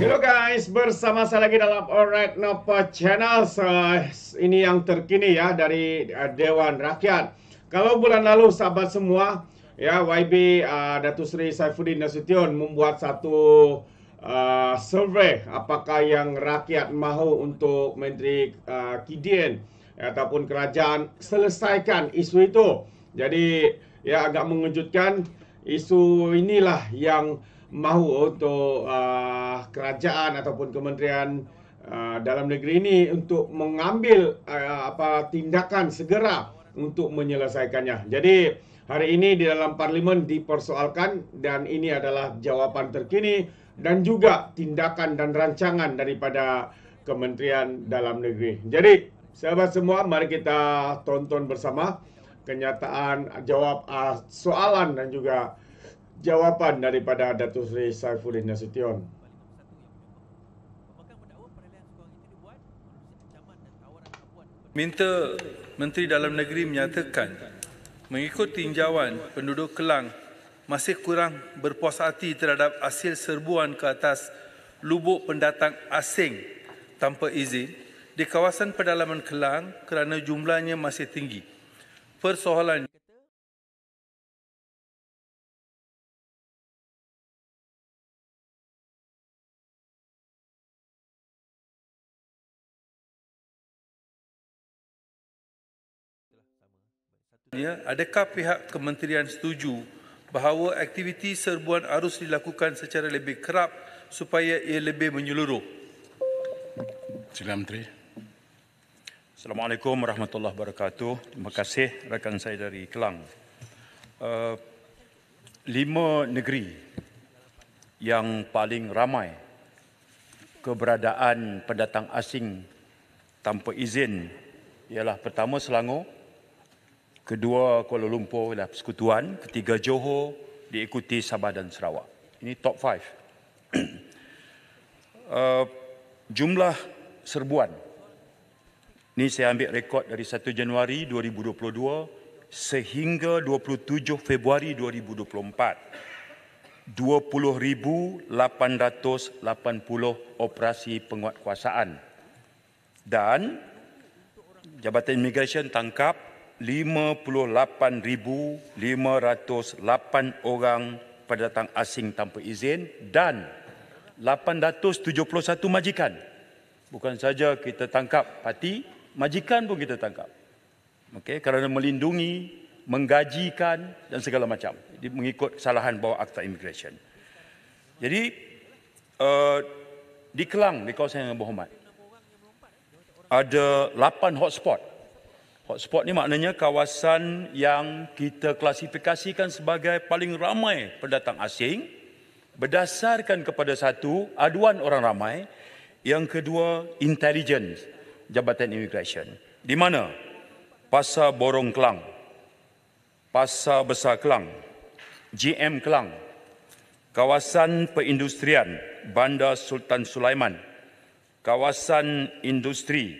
Hello guys, bersama saya lagi dalam Alright Nopo Channel. So, ini yang terkini ya dari uh, Dewan Rakyat. Kalau bulan lalu sahabat semua ya YB uh, Datu Sri Saifuddin Nasution membuat satu uh, survey apakah yang rakyat mahu untuk Menteri uh, Kidien ataupun kerajaan selesaikan isu itu. Jadi ya agak mengejutkan isu inilah yang mahu untuk uh, kerajaan ataupun kementerian uh, dalam negeri ini untuk mengambil uh, apa tindakan segera untuk menyelesaikannya. Jadi hari ini di dalam parlimen dipersoalkan dan ini adalah jawapan terkini dan juga tindakan dan rancangan daripada kementerian dalam negeri. Jadi sahabat semua mari kita tonton bersama kenyataan jawab uh, soalan dan juga jawapan daripada Datuk Seri Saifuddin Nasution. Minta Menteri Dalam Negeri menyatakan mengikut tinjauan penduduk Kelang masih kurang berpuas hati terhadap hasil serbuan ke atas lubuk pendatang asing tanpa izin di kawasan pedalaman Kelang kerana jumlahnya masih tinggi. Persoalan Ya, adakah pihak kementerian setuju bahawa aktiviti serbuan arus dilakukan secara lebih kerap supaya ia lebih menyeluruh? Sila Menteri. Assalamualaikum warahmatullahi wabarakatuh. Terima kasih rakan saya dari Kelang. Uh, lima negeri yang paling ramai keberadaan pendatang asing tanpa izin ialah pertama Selangor, kedua Kuala Lumpur ialah persekutuan, ketiga Johor, diikuti Sabah dan Sarawak. Ini top 5. uh, jumlah serbuan. Ini saya ambil rekod dari 1 Januari 2022 sehingga 27 Februari 2024. 20,880 operasi penguatkuasaan dan Jabatan Imigresen tangkap 58,508 orang pendatang asing tanpa izin dan 871 majikan. Bukan saja kita tangkap parti, majikan pun kita tangkap. Okey, kerana melindungi, menggajikan dan segala macam. Jadi mengikut kesalahan bawah akta immigration. Jadi uh, eh, di Kelang, di kawasan yang berhormat, ada 8 hotspot Hotspot ni maknanya kawasan yang kita klasifikasikan sebagai paling ramai pendatang asing berdasarkan kepada satu aduan orang ramai yang kedua intelligence Jabatan Immigration di mana Pasar Borong Kelang Pasar Besar Kelang GM Kelang kawasan perindustrian Bandar Sultan Sulaiman kawasan industri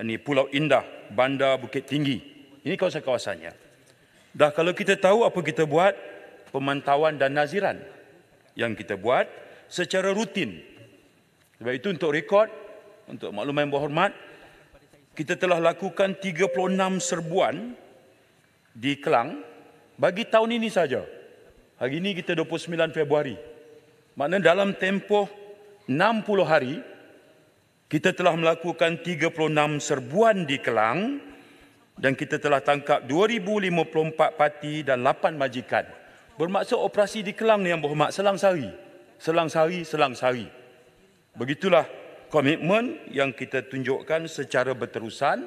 ini Pulau Indah bandar Bukit Tinggi. Ini kawasan-kawasannya. Dah kalau kita tahu apa kita buat, pemantauan dan naziran yang kita buat secara rutin. Sebab itu untuk rekod, untuk maklumat yang berhormat, kita telah lakukan 36 serbuan di Kelang bagi tahun ini saja. Hari ini kita 29 Februari. Maknanya dalam tempoh 60 hari, kita telah melakukan 36 serbuan di Kelang dan kita telah tangkap 2,054 pati dan 8 majikan. Bermaksud operasi di Kelang ni yang berhormat selang sari, Selang sari, selang sari. Begitulah komitmen yang kita tunjukkan secara berterusan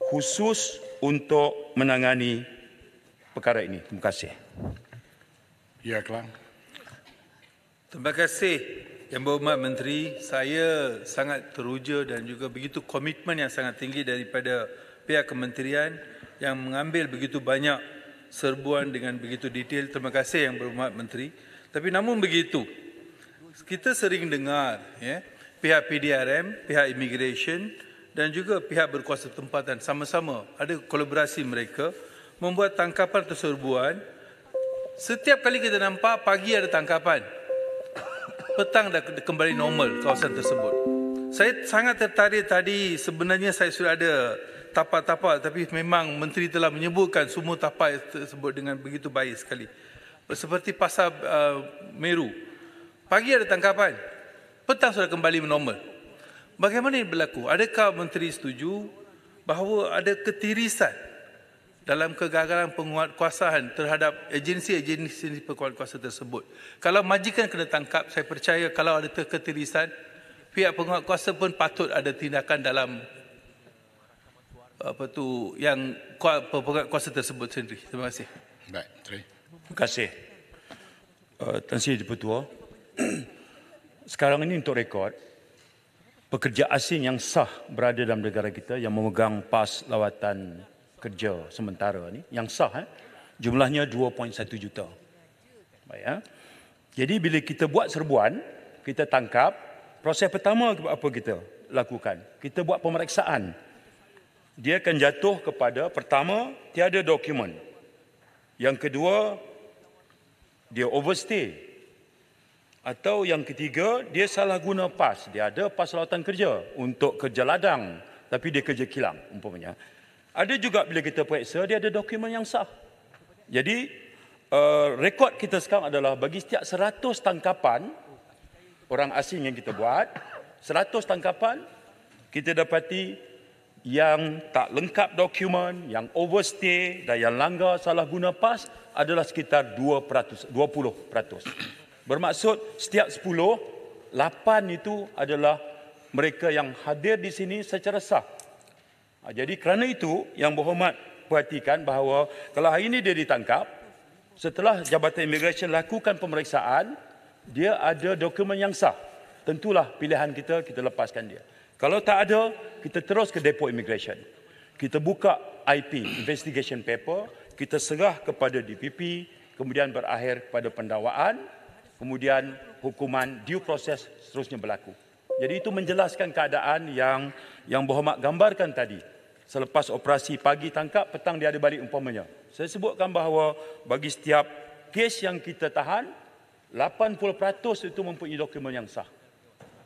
khusus untuk menangani perkara ini. Terima kasih. Ya, Kelang. Terima kasih. Yang berhormat Menteri, saya sangat teruja dan juga begitu komitmen yang sangat tinggi daripada pihak kementerian yang mengambil begitu banyak serbuan dengan begitu detail. Terima kasih yang berhormat Menteri. Tapi namun begitu, kita sering dengar ya, pihak PDRM, pihak immigration dan juga pihak berkuasa tempatan sama-sama ada kolaborasi mereka membuat tangkapan atau Setiap kali kita nampak, pagi ada tangkapan petang dah kembali normal kawasan tersebut. Saya sangat tertarik tadi sebenarnya saya sudah ada tapak-tapak tapi memang menteri telah menyebutkan semua tapak tersebut dengan begitu baik sekali. Seperti pasar uh, Meru. Pagi ada tangkapan, petang sudah kembali normal. Bagaimana ini berlaku? Adakah menteri setuju bahawa ada ketirisan dalam kegagalan penguatkuasaan terhadap agensi-agensi penguatkuasa tersebut. Kalau majikan kena tangkap, saya percaya kalau ada keterisan, pihak penguatkuasa pun patut ada tindakan dalam apa tu yang kuat penguatkuasa tersebut sendiri. Terima kasih. Baik, terima kasih. Uh, Tuan Sri Dipertua, sekarang ini untuk rekod, pekerja asing yang sah berada dalam negara kita yang memegang pas lawatan kerja sementara ni yang sah eh, jumlahnya 2.1 juta. Baik, eh? Jadi bila kita buat serbuan, kita tangkap, proses pertama apa kita lakukan? Kita buat pemeriksaan. Dia akan jatuh kepada pertama tiada dokumen. Yang kedua dia overstay. Atau yang ketiga dia salah guna pas, dia ada pas lawatan kerja untuk kerja ladang tapi dia kerja kilang umpamanya. Ada juga bila kita periksa, dia ada dokumen yang sah. Jadi, uh, rekod kita sekarang adalah bagi setiap 100 tangkapan orang asing yang kita buat, 100 tangkapan, kita dapati yang tak lengkap dokumen, yang overstay dan yang langgar salah guna pas adalah sekitar 2%, 20%. Bermaksud setiap 10, 8 itu adalah mereka yang hadir di sini secara sah. Ha, jadi kerana itu yang berhormat perhatikan bahawa kalau hari ini dia ditangkap, setelah Jabatan Immigration lakukan pemeriksaan, dia ada dokumen yang sah. Tentulah pilihan kita, kita lepaskan dia. Kalau tak ada, kita terus ke Depot Immigration. Kita buka IP, Investigation Paper, kita serah kepada DPP, kemudian berakhir kepada pendawaan, kemudian hukuman due process seterusnya berlaku. Jadi itu menjelaskan keadaan yang yang berhormat gambarkan tadi selepas operasi pagi tangkap, petang dia ada balik umpamanya. Saya sebutkan bahawa bagi setiap kes yang kita tahan, 80% itu mempunyai dokumen yang sah.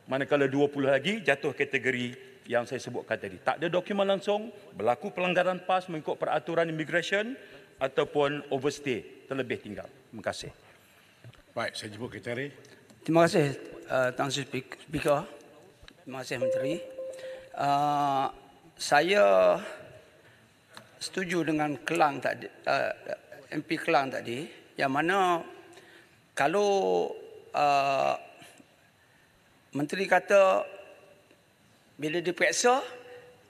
Manakala 20 lagi jatuh kategori yang saya sebutkan tadi. Tak ada dokumen langsung, berlaku pelanggaran PAS mengikut peraturan immigration ataupun overstay terlebih tinggal. Terima kasih. Baik, saya jemput kita hari. Terima kasih, uh, eh, Tuan Speaker. Terima kasih, Menteri. Uh, saya setuju dengan Kelang tadi uh, eh, MP Kelang tadi yang mana kalau uh, menteri kata bila diperiksa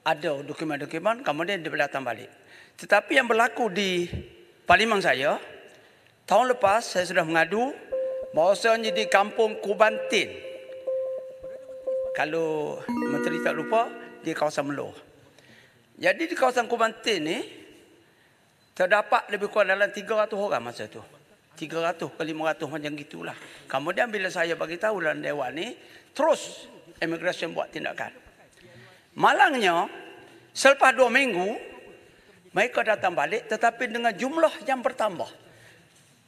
ada dokumen-dokumen kemudian dia datang balik. Tetapi yang berlaku di parlimen saya tahun lepas saya sudah mengadu bahawasanya di kampung Kubantin kalau menteri tak lupa di kawasan Meloh. Jadi di kawasan Kubantin ni terdapat lebih kurang dalam 300 orang masa tu. 300 ke 500 macam gitulah. Kemudian bila saya bagi tahu dalam dewan ni, terus immigration buat tindakan. Malangnya selepas 2 minggu mereka datang balik tetapi dengan jumlah yang bertambah.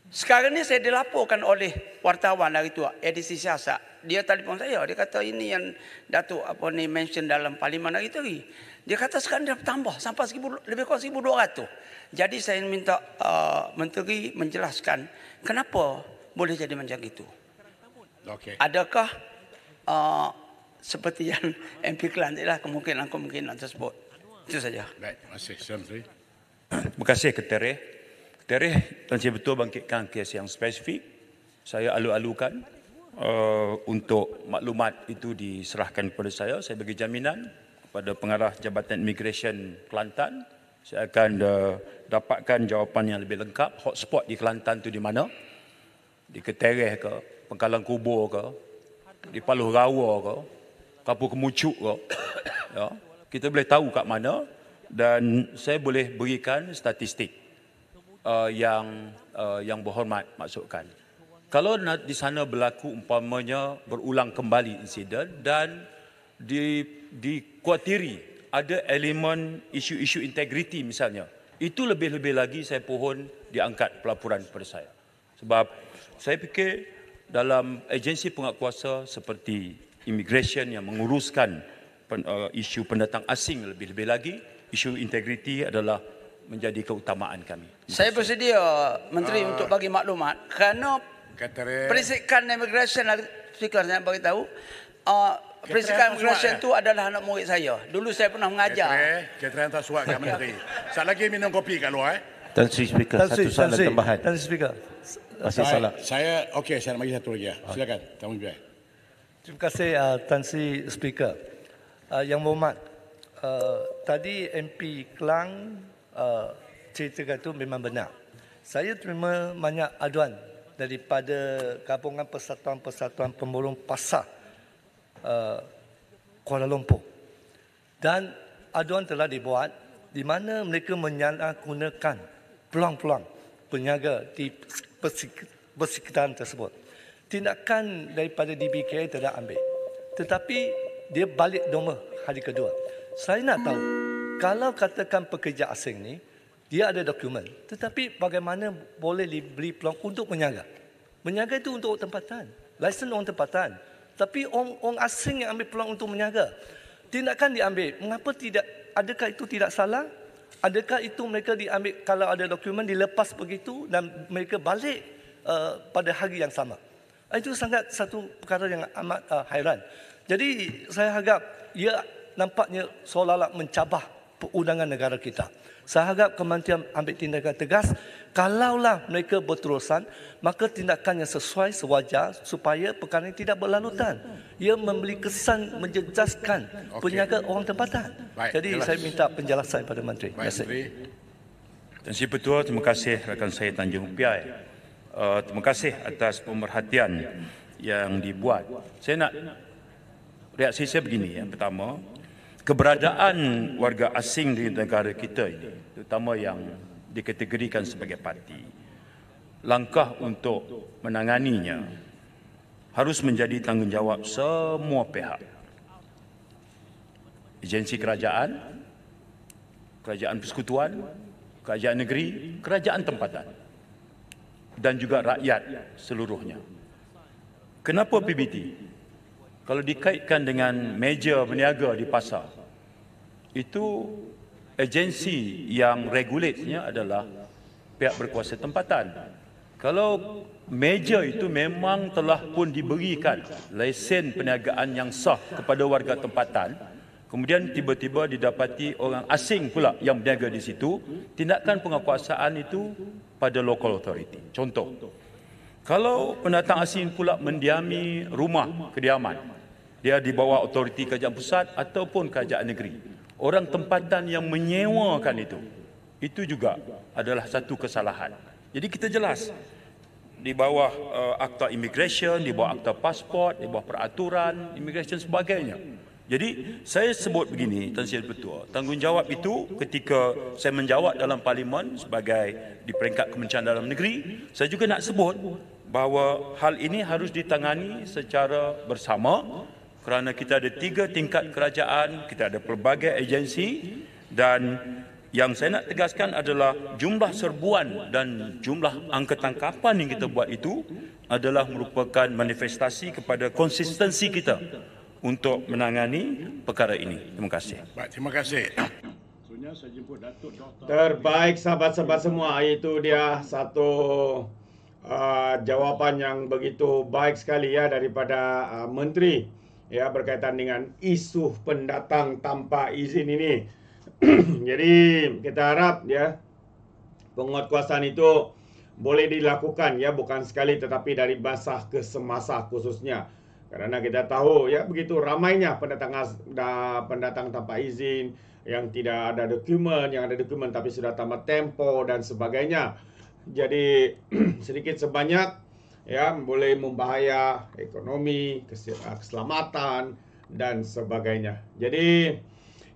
Sekarang ni saya dilaporkan oleh wartawan dari tu edisi siasat. Dia telefon saya, dia kata ini yang Datuk apa ni mention dalam parlimen hari tadi. Dia kata sekarang dia tambah sampai 1000 lebih kurang 1200. Jadi saya minta uh, menteri menjelaskan kenapa boleh jadi macam itu. Okay. Adakah uh, seperti yang MP Kelan lah kemungkinan kemungkinan tersebut. Itu saja. Baik, terima kasih Menteri. Terima kasih Ketere. Ketere, Tuan Cik Betul bangkitkan kes yang spesifik. Saya alu-alukan uh, untuk maklumat itu diserahkan kepada saya. Saya bagi jaminan kepada pengarah Jabatan Immigration Kelantan saya akan uh, dapatkan jawapan yang lebih lengkap hotspot di Kelantan tu di mana di Ketereh ke Pengkalan Kubur ke di Paluh Rawa ke Kapu Kemucuk ke ya kita boleh tahu kat mana dan saya boleh berikan statistik uh, yang uh, yang berhormat maksudkan kalau di sana berlaku umpamanya berulang kembali insiden dan di dikuatiri ada elemen isu-isu integriti misalnya. Itu lebih-lebih lagi saya pohon diangkat pelaporan kepada saya. Sebab saya fikir dalam agensi penguatkuasa seperti immigration yang menguruskan pen, uh, isu pendatang asing lebih-lebih lagi, isu integriti adalah menjadi keutamaan kami. Saya bersedia menteri uh, untuk ah. bagi maklumat kerana Perisikan immigration saya beritahu, uh, Presiden Malaysia kan? tu adalah anak murid saya. Dulu saya pernah mengajar. Ketrian tak suak kat menteri. Sat lagi minum kopi kat luar eh. Tan Sri Speaker, satu soalan tambahan. Tan Sri Speaker. Masih salah. Saya, okey, saya nak bagi satu lagi. Ya. Ah. Silakan, kamu Mujibai. Terima kasih uh, Tan Sri Speaker. Uh, yang berhormat, uh, tadi MP Kelang uh, cerita itu memang benar. Saya terima banyak aduan daripada gabungan persatuan-persatuan pemulung pasar Uh, Kuala Lumpur. Dan aduan telah dibuat di mana mereka menyalahgunakan peluang-peluang peniaga di persekitaran tersebut. Tindakan daripada DBK telah ambil. Tetapi dia balik domba hari kedua. Saya nak tahu, kalau katakan pekerja asing ni dia ada dokumen. Tetapi bagaimana boleh beli peluang untuk menyaga? Menyaga itu untuk tempatan. Lisen orang tempatan. Tapi orang, orang asing yang ambil peluang untuk menyaga. Tindakan diambil. Mengapa tidak? Adakah itu tidak salah? Adakah itu mereka diambil kalau ada dokumen dilepas begitu dan mereka balik uh, pada hari yang sama? Ah, itu sangat satu perkara yang amat uh, hairan. Jadi saya harap ia ya, nampaknya seolah-olah mencabar perundangan negara kita. Saya harap kementerian ambil tindakan tegas. Kalaulah mereka berterusan, maka tindakan yang sesuai sewajar supaya perkara ini tidak berlalutan. Ia memberi kesan menjejaskan okay. peniaga orang tempatan. Baik, Jadi jelas. saya minta penjelasan kepada Menteri. Baik, Menteri. Tuan Si Petua, terima kasih rakan saya Tanjung Piai. Uh, eh, eh, terima kasih atas pemerhatian yang dibuat. Saya nak reaksi saya begini. Yang pertama, keberadaan warga asing di negara kita ini, terutama yang dikategorikan sebagai parti, langkah untuk menanganinya harus menjadi tanggungjawab semua pihak. Agensi kerajaan, kerajaan persekutuan, kerajaan negeri, kerajaan tempatan dan juga rakyat seluruhnya. Kenapa PBT? Kalau dikaitkan dengan meja berniaga di pasar, itu agensi yang regulatnya adalah pihak berkuasa tempatan. Kalau meja itu memang telah pun diberikan lesen perniagaan yang sah kepada warga tempatan, kemudian tiba-tiba didapati orang asing pula yang berniaga di situ, tindakan penguasaan itu pada local authority. Contoh, kalau pendatang asing pula mendiami rumah kediaman, dia di bawah otoriti kerajaan pusat ataupun kerajaan negeri orang tempatan yang menyewakan itu itu juga adalah satu kesalahan. Jadi kita jelas di bawah uh, akta immigration, di bawah akta pasport, di bawah peraturan immigration sebagainya. Jadi saya sebut begini Tan Sri Ketua, tanggungjawab itu ketika saya menjawab dalam parlimen sebagai di peringkat Kementerian Dalam Negeri, saya juga nak sebut bahawa hal ini harus ditangani secara bersama kerana kita ada tiga tingkat kerajaan, kita ada pelbagai agensi dan yang saya nak tegaskan adalah jumlah serbuan dan jumlah angka tangkapan yang kita buat itu adalah merupakan manifestasi kepada konsistensi kita untuk menangani perkara ini. Terima kasih. Baik, terima kasih. Terbaik sahabat-sahabat semua itu dia satu uh, jawapan yang begitu baik sekali ya daripada uh, menteri ya berkaitan dengan isu pendatang tanpa izin ini. Jadi kita harap ya penguatkuasaan itu boleh dilakukan ya bukan sekali tetapi dari basah ke semasa khususnya. Karena kita tahu ya begitu ramainya pendatang pendatang tanpa izin yang tidak ada dokumen, yang ada dokumen tapi sudah tamat tempo dan sebagainya. Jadi sedikit sebanyak ya boleh membahaya ekonomi, ah, keselamatan dan sebagainya. Jadi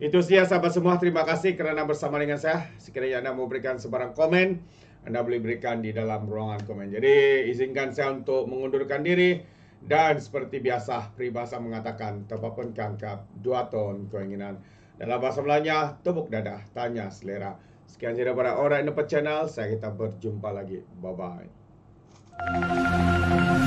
itu saja sahabat semua. Terima kasih kerana bersama dengan saya. Sekiranya anda mau berikan sebarang komen, anda boleh berikan di dalam ruangan komen. Jadi izinkan saya untuk mengundurkan diri dan seperti biasa peribahasa mengatakan tepapun kangkap dua ton keinginan. Dalam bahasa Melayunya, tepuk dada, tanya selera. Sekian saja para orang yang channel, saya kita berjumpa lagi. Bye-bye. Música